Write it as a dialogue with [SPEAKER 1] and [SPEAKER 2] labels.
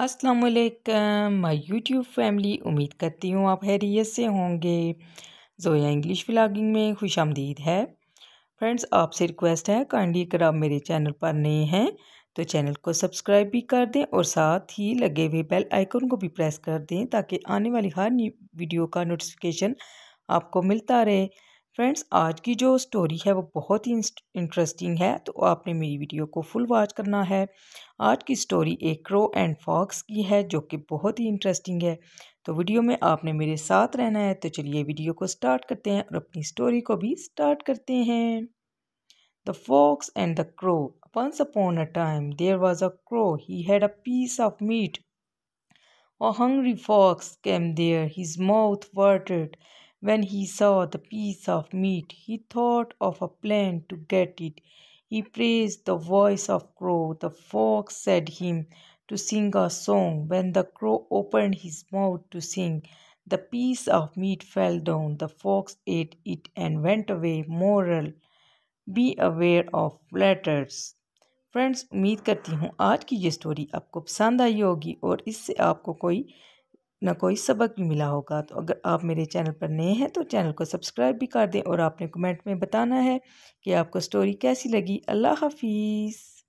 [SPEAKER 1] अस्सलाम वालेकुम my YouTube family उम्मीद करती हूँ आप हैरियत से होंगे जोया इंग्लिश व्लागिंग में खुश आमदीद है फ्रेंड्स आपसे रिक्वेस्ट है काइंडली अगर आप मेरे चैनल पर नए हैं तो चैनल को सब्सक्राइब भी कर दें और साथ ही लगे हुए बेल आइकन को भी प्रेस कर दें ताकि आने वाली हर वीडियो का नोटिफिकेशन आपको मिलता रहे फ्रेंड्स आज की जो स्टोरी है वो बहुत ही इंटरेस्टिंग है तो आपने मेरी वीडियो को फुल वॉच करना है आज की स्टोरी एक क्रो एंड फॉक्स की है जो कि बहुत ही इंटरेस्टिंग है तो वीडियो में आपने मेरे साथ रहना है तो चलिए वीडियो को स्टार्ट करते हैं और अपनी स्टोरी को भी स्टार्ट करते हैं the fox and the crow once upon a time there was a crow he had a piece of meat a hungry fox came there his mouth watered When he saw the piece of meat, he thought of a plan to get it. He praised the voice of crow. The fox said him to sing a song. When the crow opened his mouth to sing, the piece of meat fell down. The fox ate it and went away. Moral Be aware of letters. Friends उम्मीद करती हूँ आज की ये story आपको पसंद आई होगी और इससे आपको कोई ना कोई सबक भी मिला होगा तो अगर आप मेरे चैनल पर नए हैं तो चैनल को सब्सक्राइब भी कर दें और आपने कमेंट में बताना है कि आपको स्टोरी कैसी लगी अल्लाह हाफिज़